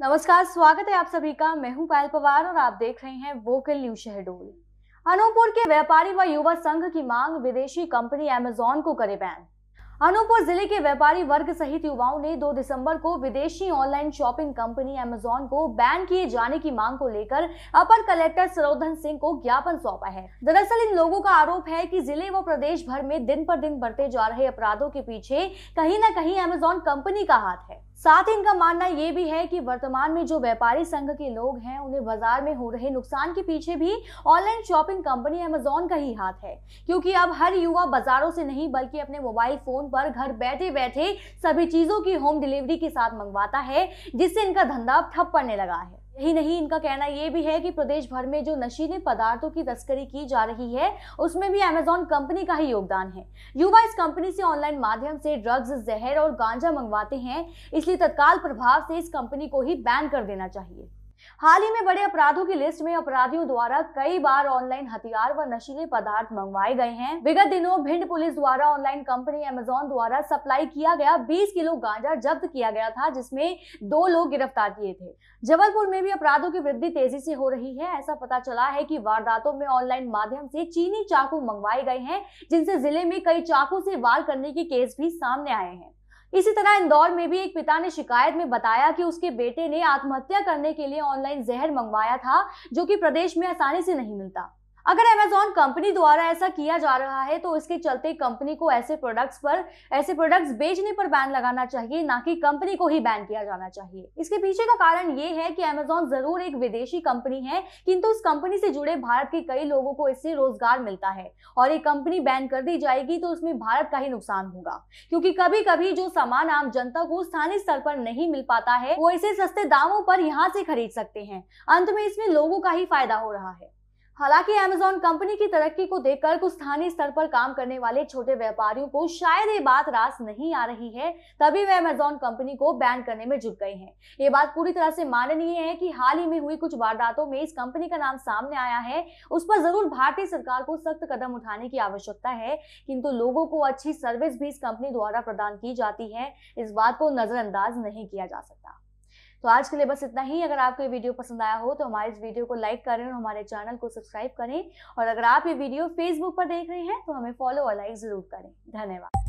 नमस्कार स्वागत है आप सभी का मैं हूं पायल पवार और आप देख रहे हैं वोकल न्यूज शहडोल अनूपपुर के व्यापारी व युवा संघ की मांग विदेशी कंपनी एमेजॉन को करे बैन अनूपपुर जिले के व्यापारी वर्ग सहित युवाओं ने 2 दिसंबर को विदेशी ऑनलाइन शॉपिंग कंपनी अमेजोन को बैन किए जाने की मांग को लेकर अपर कलेक्टर सरोधन सिंह को ज्ञापन सौंपा है दरअसल इन लोगों का आरोप है कि जिले व प्रदेश भर में दिन पर दिन बढ़ते जा रहे अपराधों के पीछे कहीं न कहीं अमेजोन कंपनी का हाथ है साथ ही इनका मानना ये भी है कि वर्तमान में जो व्यापारी संघ के लोग हैं उन्हें बाजार में हो रहे नुकसान के पीछे भी ऑनलाइन शॉपिंग कंपनी अमेजोन का ही हाथ है क्योंकि अब हर युवा बाजारों से नहीं बल्कि अपने मोबाइल फोन पर घर बैठे बैठे सभी चीजों की होम डिलीवरी के साथ मंगवाता है जिससे इनका धंधा ठप पड़ने लगा है यही नहीं इनका कहना यह भी है कि प्रदेश भर में जो नशीले पदार्थों की तस्करी की जा रही है उसमें भी अमेजोन कंपनी का ही योगदान है युवा इस कंपनी से ऑनलाइन माध्यम से ड्रग्स जहर और गांजा मंगवाते हैं इसलिए तत्काल प्रभाव से इस कंपनी को ही बैन कर देना चाहिए हाल ही में बड़े अपराधों की लिस्ट में अपराधियों द्वारा कई बार ऑनलाइन हथियार व नशीले पदार्थ मंगवाए गए हैं विगत दिनों भिंड पुलिस द्वारा ऑनलाइन कंपनी अमेजोन द्वारा सप्लाई किया गया 20 किलो गांजा जब्त किया गया था जिसमें दो लोग गिरफ्तार किए थे जबलपुर में भी अपराधों की वृद्धि तेजी से हो रही है ऐसा पता चला है की वारदातों में ऑनलाइन माध्यम से चीनी चाकू मंगवाए गए हैं जिनसे जिले में कई चाकू से वार करने के केस भी सामने आए हैं इसी तरह इंदौर में भी एक पिता ने शिकायत में बताया कि उसके बेटे ने आत्महत्या करने के लिए ऑनलाइन जहर मंगवाया था जो कि प्रदेश में आसानी से नहीं मिलता अगर अमेजोन कंपनी द्वारा ऐसा किया जा रहा है तो इसके चलते कंपनी को ऐसे प्रोडक्ट्स पर ऐसे प्रोडक्ट्स बेचने पर बैन लगाना चाहिए ना कि कंपनी को ही बैन किया जाना चाहिए इसके पीछे का कारण ये है कि अमेजोन जरूर एक विदेशी कंपनी है किंतु इस कंपनी से जुड़े भारत के कई लोगों को इससे रोजगार मिलता है और ये कंपनी बैन कर दी जाएगी तो उसमें भारत का ही नुकसान होगा क्योंकि कभी कभी जो सामान आम जनता को स्थानीय स्तर पर नहीं मिल पाता है वो इसे सस्ते दामों पर यहाँ से खरीद सकते हैं अंत में इसमें लोगों का ही फायदा हो रहा है हालांकि अमेजोन कंपनी की तरक्की को देखकर कुछ स्थानीय स्तर पर काम करने वाले छोटे व्यापारियों को शायद ये बात रास नहीं आ रही है तभी वे अमेजोन कंपनी को बैन करने में जुट गए हैं ये बात पूरी तरह से माननीय है कि हाल ही में हुई कुछ वारदातों में इस कंपनी का नाम सामने आया है उस पर जरूर भारतीय सरकार को सख्त कदम उठाने की आवश्यकता है किंतु लोगों को अच्छी सर्विस भी इस कंपनी द्वारा प्रदान की जाती है इस बात को नजरअंदाज नहीं किया जा सकता तो आज के लिए बस इतना ही अगर आपको ये वीडियो पसंद आया हो तो हमारे इस वीडियो को लाइक करें और हमारे चैनल को सब्सक्राइब करें और अगर आप ये वीडियो फेसबुक पर देख रहे हैं तो हमें फॉलो और लाइक ज़रूर करें धन्यवाद